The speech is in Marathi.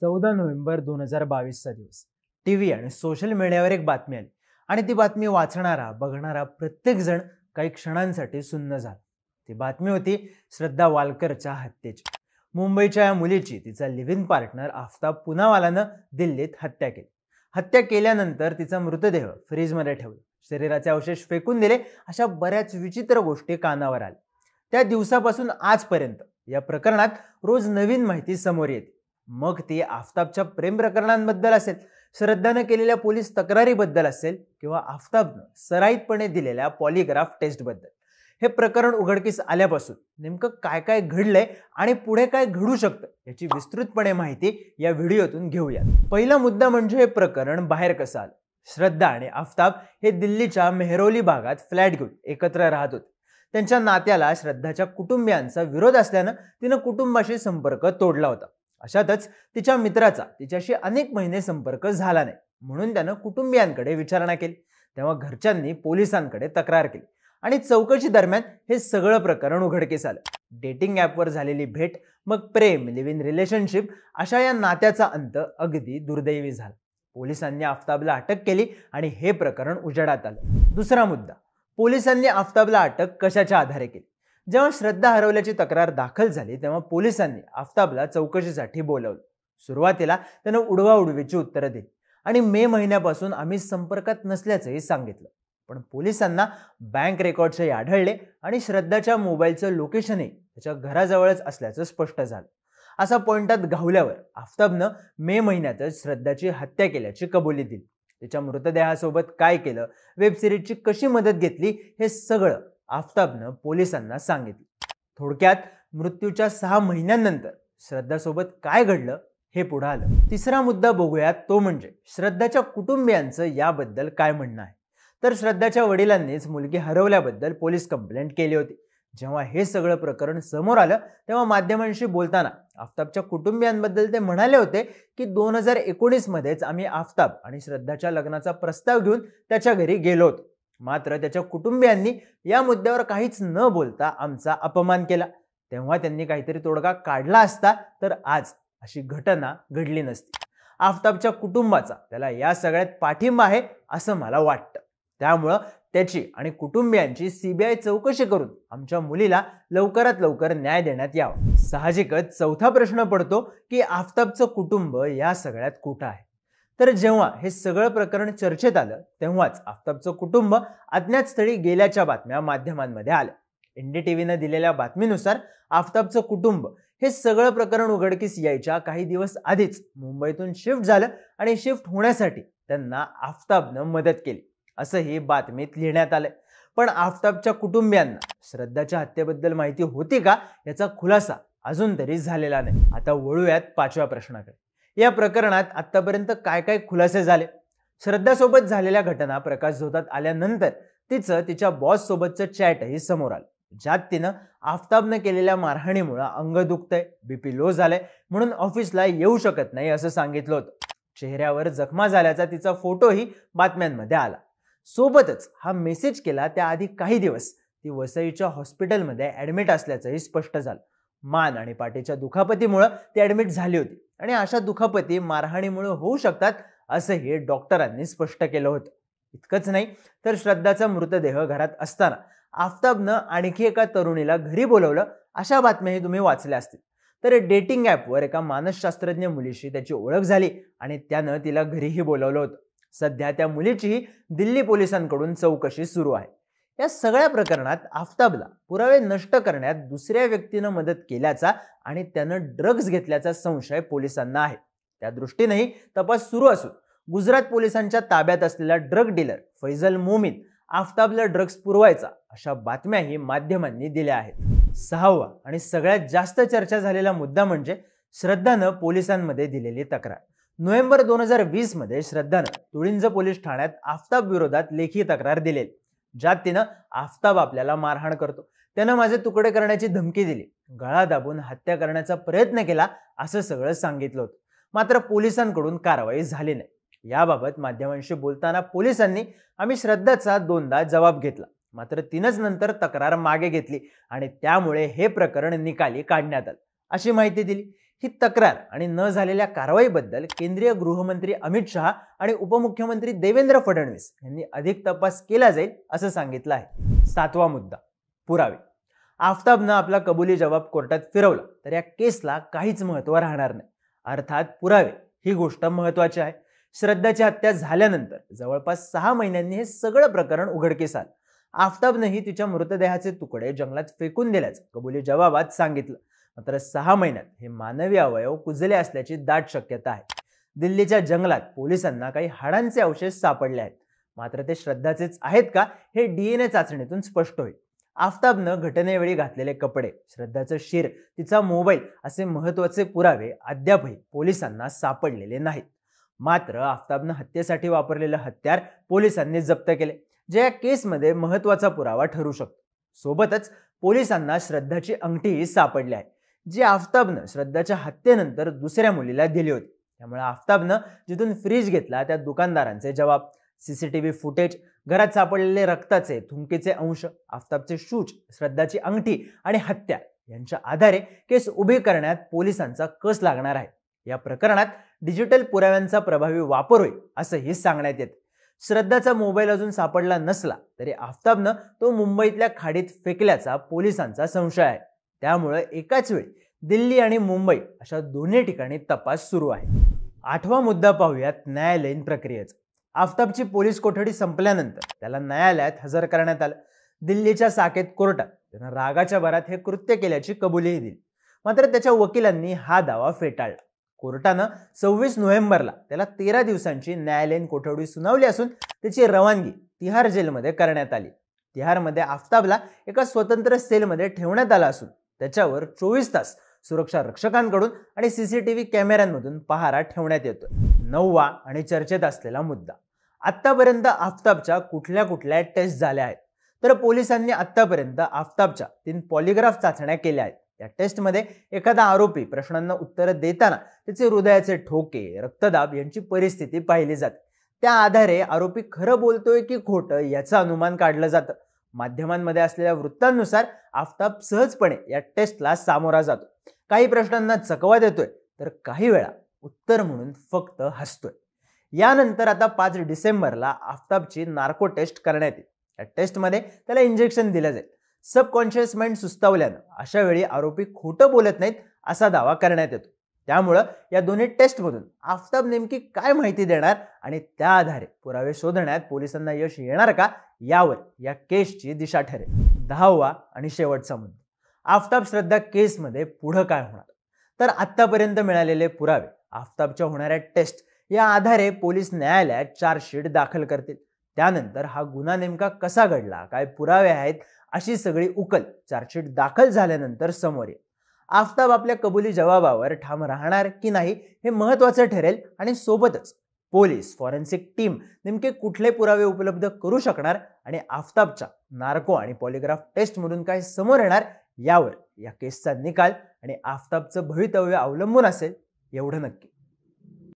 चौदा नोव्हेंबर दोन हजार बावीसचा दिवस टी व्ही आणि सोशल मीडियावर एक बातमी आली आणि ती बातमी वाचणारा बघणारा प्रत्येकजण काही क्षणांसाठी सुन्न झाला ती बातमी होती श्रद्धा वालकरच्या हत्येची मुंबईच्या या मुलीची तिचा लिव्ह इन पार्टनर आफताब पुनावालानं दिल्लीत हत्या केली हत्या केल्यानंतर तिचा मृतदेह फ्रीजमध्ये ठेवला शरीराचे अवशेष फेकून दिले अशा बऱ्याच विचित्र गोष्टी कानावर आल्या त्या दिवसापासून आजपर्यंत या प्रकरणात रोज नवीन माहिती समोर येते मग ते आफताबच्या प्रेम प्रकरणांबद्दल असेल श्रद्धानं केलेल्या पोलीस तक्रारीबद्दल असेल किंवा आफताबनं सराईतपणे दिलेल्या पॉलिग्राफ टेस्टबद्दल हे प्रकरण उघडकीस आल्यापासून नेमकं काय काय घडलंय आणि पुढे काय घडू शकतं याची विस्तृतपणे माहिती या व्हिडिओतून घेऊया पहिला मुद्दा म्हणजे हे प्रकरण बाहेर कसं आलं श्रद्धा आणि आफताब हे दिल्लीच्या मेहरौली भागात फ्लॅट घेऊन एकत्र राहत होते त्यांच्या नात्याला श्रद्धाच्या कुटुंबियांचा विरोध असल्यानं तिनं कुटुंबाशी संपर्क तोडला होता अशातच तिच्या मित्राचा तिच्याशी अनेक महिने संपर्क झाला नाही म्हणून त्यानं कुटुंबियांकडे विचारणा केली तेव्हा घरच्यांनी पोलिसांकडे तक्रार केली आणि चौकशी दरम्यान हे सगळं प्रकरण उघडकीस आलं डेटिंग ॲपवर झालेली भेट मग प्रेम लिव्ह इन रिलेशनशिप अशा या नात्याचा अंत अगदी दुर्दैवी झाला पोलिसांनी आफताबला अटक केली आणि हे प्रकरण उजेडात आलं दुसरा मुद्दा पोलिसांनी आफताबला अटक कशाच्या आधारे केली जेव्हा श्रद्धा हरवल्याची तक्रार दाखल झाली तेव्हा पोलिसांनी आफताबला चौकशीसाठी बोलावलं सुरुवातीला त्यानं उडवाउडवीची उत्तरं दिली आणि मे महिन्यापासून आम्ही संपर्कात नसल्याचंही सांगितलं पण पोलिसांना बँक रेकॉर्डचे आढळले आणि श्रद्धाच्या मोबाईलचं लोकेशनही त्याच्या घराजवळच असल्याचं स्पष्ट झालं असा पॉइंटात घावल्यावर आफताबनं मे महिन्यातच श्रद्धाची हत्या केल्याची कबुली दिली तिच्या मृतदेहासोबत काय केलं वेबसिरीजची कशी मदत घेतली हे सगळं आफताबनं पोलिसांना सांगितलं थोडक्यात मृत्यूच्या सहा महिन्यांनंतर श्रद्धासोबत काय घडलं हे पुढे आलं तिसरा मुद्दा बघूयात तो म्हणजे श्रद्धाच्या कुटुंबियांचं याबद्दल काय म्हणणं आहे तर श्रद्धाच्या वडिलांनीच मुलगी हरवल्याबद्दल पोलीस कंप्लेंट केली होती जेव्हा हे सगळं प्रकरण समोर आलं तेव्हा माध्यमांशी बोलताना आफताबच्या कुटुंबियांबद्दल ते म्हणाले होते की दोन हजार एकोणीसमध्येच आम्ही आफताब आणि श्रद्धाच्या लग्नाचा प्रस्ताव घेऊन त्याच्या घरी गेलो होतो मात्र त्याच्या कुटुंबियांनी या मुद्द्यावर काहीच न बोलता आमचा अपमान केला तेव्हा त्यांनी काहीतरी तोडगा काढला असता तर आज अशी घटना घडली नसती आफताबच्या कुटुंबाचा त्याला या सगळ्यात पाठिंबा आहे असं मला वाटतं त्यामुळं त्याची आणि कुटुंबियांची सीबीआय चौकशी करून आमच्या मुलीला लवकरात लवकर न्याय देण्यात यावा साहजिकच चौथा प्रश्न पडतो की आफताबचं कुटुंब या सगळ्यात कुठं आहे तर जेव्हा हे सगळं प्रकरण चर्चेत आलं तेव्हाच आफताबचं कुटुंब अज्ञात स्थळी गेल्याच्या बातम्या माध्यमांमध्ये आल्या एनडीटीव्हीनं दिलेल्या बातमीनुसार आफताबचं कुटुंब हे सगळं प्रकरण उघडकीस यायच्या काही दिवस आधीच मुंबईतून शिफ्ट झालं आणि शिफ्ट होण्यासाठी त्यांना आफताबनं मदत केली असंही बातमीत लिहिण्यात आलंय पण आफताबच्या कुटुंबियांना श्रद्धाच्या हत्येबद्दल माहिती होती का याचा खुलासा अजून तरी झालेला नाही आता वळूयात पाचव्या प्रश्नाकडे या प्रकरणात आतापर्यंत काय काय खुलासे झाले श्रद्धासोबत झालेल्या घटना प्रकाश प्रकाशझोतात आल्यानंतर तिचं तिच्या बॉस सोबतचं चॅटही समोर आलं ज्यात तिनं आफताबनं केलेल्या मारहाणीमुळे अंग दुखतंय बीपी लो झालंय म्हणून ऑफिसला येऊ शकत नाही असं सांगितलं होतं चेहऱ्यावर जखमा झाल्याचा तिचा फोटोही बातम्यांमध्ये आला सोबतच हा मेसेज केला त्याआधी काही दिवस ती वसईच्या हॉस्पिटलमध्ये ऍडमिट असल्याचंही स्पष्ट झालं मान आणि पाठीच्या दुखापतीमुळे ती ऍडमिट झाली होती आणि अशा दुखापती मारहाणीमुळे होऊ शकतात असंही डॉक्टरांनी स्पष्ट केलं होतं इतकंच नाही तर श्रद्धाचा मृतदेह घरात असताना आफताबनं आणखी एका तरुणीला घरी बोलवलं अशा बातम्याही तुम्ही वाचल्या असतील तर डेटिंग ॲपवर एका मानसशास्त्रज्ञ मुलीशी त्याची ओळख झाली आणि त्यानं तिला घरीही बोलवलं होतं सध्या त्या मुलीचीही दिल्ली पोलिसांकडून चौकशी सुरू आहे या सगळ्या प्रकरणात आफताबला पुरावे नष्ट करण्यात दुसऱ्या व्यक्तीनं मदत केल्याचा आणि त्यानं ड्रग्ज घेतल्याचा संशय पोलिसांना आहे त्या दृष्टीनेही तपास सुरू असून गुजरात पोलिसांच्या ताब्यात असलेला ड्रग डीलर फैजल मोमीन आफताबला ड्रग्ज पुरवायचा अशा बातम्याही माध्यमांनी दिल्या आहेत सहावा आणि सगळ्यात जास्त चर्चा झालेला मुद्दा म्हणजे श्रद्धानं पोलिसांमध्ये दिलेली तक्रार नोव्हेंबर दोन हजार मध्ये श्रद्धानं तुळिंज पोलीस ठाण्यात आफताब विरोधात लेखी तक्रार दिलेली ज्यात तिनं आफताब आपल्याला मारहाण करतो त्यानं माझे तुकडे करण्याची धमकी दिली गळा दाबून हत्या करण्याचा प्रयत्न केला असं सगळं सांगितलं होतं मात्र पोलिसांकडून कारवाई झाली नाही याबाबत माध्यमांशी बोलताना पोलिसांनी आम्ही श्रद्धाचा दोनदा जबाब घेतला मात्र तिनंच नंतर तक्रार मागे घेतली आणि त्यामुळे हे प्रकरण निकाली काढण्यात आलं अशी माहिती दिली ही तक्रार आणि न झालेल्या कारवाईबद्दल केंद्रीय गृहमंत्री अमित शहा आणि उपमुख्यमंत्री देवेंद्र फडणवीस यांनी अधिक तपास केला जाईल असं सांगितलं आहे सातवा मुद्दा पुरावे आफताबनं आपला कबुली जबाब कोर्टात फिरवला तर या केसला काहीच महत्व राहणार नाही अर्थात पुरावे ही गोष्ट महत्त्वाची आहे श्रद्धाची हत्या झाल्यानंतर जवळपास सहा महिन्यांनी हे सगळं प्रकरण उघडकीस आलं आफताबनंही तिच्या मृतदेहाचे तुकडे जंगलात फेकून दिल्याचं कबुली जबाबात सांगितलं मात्र सहा महिन्यात हे मानवी अवयव कुजले असल्याची दाट शक्यता आहे दिल्लीच्या जंगलात पोलिसांना काही हाडांचे अवशेष सापडले आहेत मात्र ते श्रद्धाचेच आहेत का हे डीएनए चाचणीतून स्पष्ट होईल आफताबनं घटनेवेळी घातलेले कपडे श्रद्धाचं शिर तिचा मोबाईल असे महत्वाचे पुरावे अद्यापही पोलिसांना सापडलेले नाहीत मात्र आफताबनं हत्येसाठी वापरलेलं हत्यार पोलिसांनी जप्त केले जे या केसमध्ये महत्वाचा पुरावा ठरू शकतो सोबतच पोलिसांना श्रद्धाची अंगठीही सापडली आहे जी आफताबनं श्रद्धाच्या हत्येनंतर दुसऱ्या मुलीला दिली होती त्यामुळे आफताबनं जिथून फ्रीज घेतला त्या दुकानदारांचे जबाब सीसीटीव्ही फुटेज घरात सापडलेले रक्ताचे थुंकीचे अंश आफताबचे शूज श्रद्धाची अंगठी आणि हत्या यांच्या आधारे केस उभी करण्यात पोलिसांचा कस लागणार आहे या प्रकरणात डिजिटल पुराव्यांचा प्रभावी वापर होईल असंही सांगण्यात येत श्रद्धाचा मोबाईल अजून सापडला नसला तरी आफताबनं तो मुंबईतल्या खाडीत फेकल्याचा पोलिसांचा संशय आहे त्यामुळे एकाच वेळी दिल्ली आणि मुंबई अशा दोन्ही ठिकाणी तपास सुरू आहे आठवा मुद्दा पाहूयात न्यायालयीन प्रक्रियेचा आफताबची पोलीस कोठडी संपल्यानंतर त्याला न्यायालयात हजर करण्यात आलं दिल्लीच्या साकेत कोर्टात त्यानं रागाच्या भरात हे कृत्य केल्याची कबुलीही दिली मात्र त्याच्या वकिलांनी हा दावा फेटाळला कोर्टानं सव्वीस नोव्हेंबरला त्याला तेरा दिवसांची न्यायालयीन कोठडी सुनावली असून त्याची रवानगी तिहार जेलमध्ये करण्यात आली तिहारमध्ये आफताबला एका स्वतंत्र सेलमध्ये ठेवण्यात आला असून त्याच्यावर चोवीस तास सुरक्षा रक्षकांकडून आणि सीसीटीव्ही कॅमेऱ्यांमधून पहारा ठेवण्यात येतोय नववा आणि चर्चेत असलेला मुद्दा आत्तापर्यंत आफताबच्या कुठल्या कुठल्या टेस्ट झाल्या आहेत तर पोलिसांनी आत्तापर्यंत आफताबच्या तीन पॉलिग्राफ चाचण्या केल्या आहेत या टेस्टमध्ये एखादा आरोपी प्रश्नांना उत्तरं देताना त्याचे हृदयाचे ठोके रक्तदाब यांची परिस्थिती पाहिली जाते त्या आधारे आरोपी खरं बोलतोय की खोटं याचं अनुमान काढलं जातं माध्यमांमध्ये असलेल्या वृत्तांनुसार आफताब सहजपणे या टेस्टला सामोरा जातो काही प्रश्नांना चकवा देतोय तर काही वेळा उत्तर म्हणून फक्त हसतोय यानंतर आता पाच डिसेंबरला आफताबची नार्को टेस्ट करण्यात येईल या टेस्टमध्ये त्याला इंजेक्शन दिलं जाईल सबकॉन्शियस माइंड सुस्तावल्यानं अशा वेळी आरोपी खोटं बोलत नाहीत असा दावा करण्यात येतो त्यामुळं या दोन्ही टेस्टमधून आफताब नेमकी काय माहिती देणार आणि त्या आधारे पुरावे शोधण्यात पोलिसांना यश येणार का यावर या केसची दिशा ठरेल दहावा आणि शेवटचा मुद्दा आफताब श्रद्धा केसमध्ये पुढं काय होणार तर आत्तापर्यंत मिळालेले पुरावे आफताबच्या होणाऱ्या टेस्ट या आधारे पोलीस न्यायालयात चार्जशीट दाखल करतील त्यानंतर हा गुन्हा नेमका कसा घडला काय पुरावे आहेत अशी सगळी उकल चार्जशीट दाखल झाल्यानंतर समोर येईल आफताब आपल्या कबुली जबाबावर ठाम राहणार की नाही हे महत्वाचं ठरेल आणि सोबतच पोलीस फॉरेन्सिक टीम नेमके कुठले पुरावे उपलब्ध करू शकणार आणि आफताबच्या नार्को आणि पॉलिग्राफ टेस्टमधून काय समोर येणार यावर या केसचा निकाल आणि आफताबचं भवितव्य अवलंबून असेल एवढं नक्की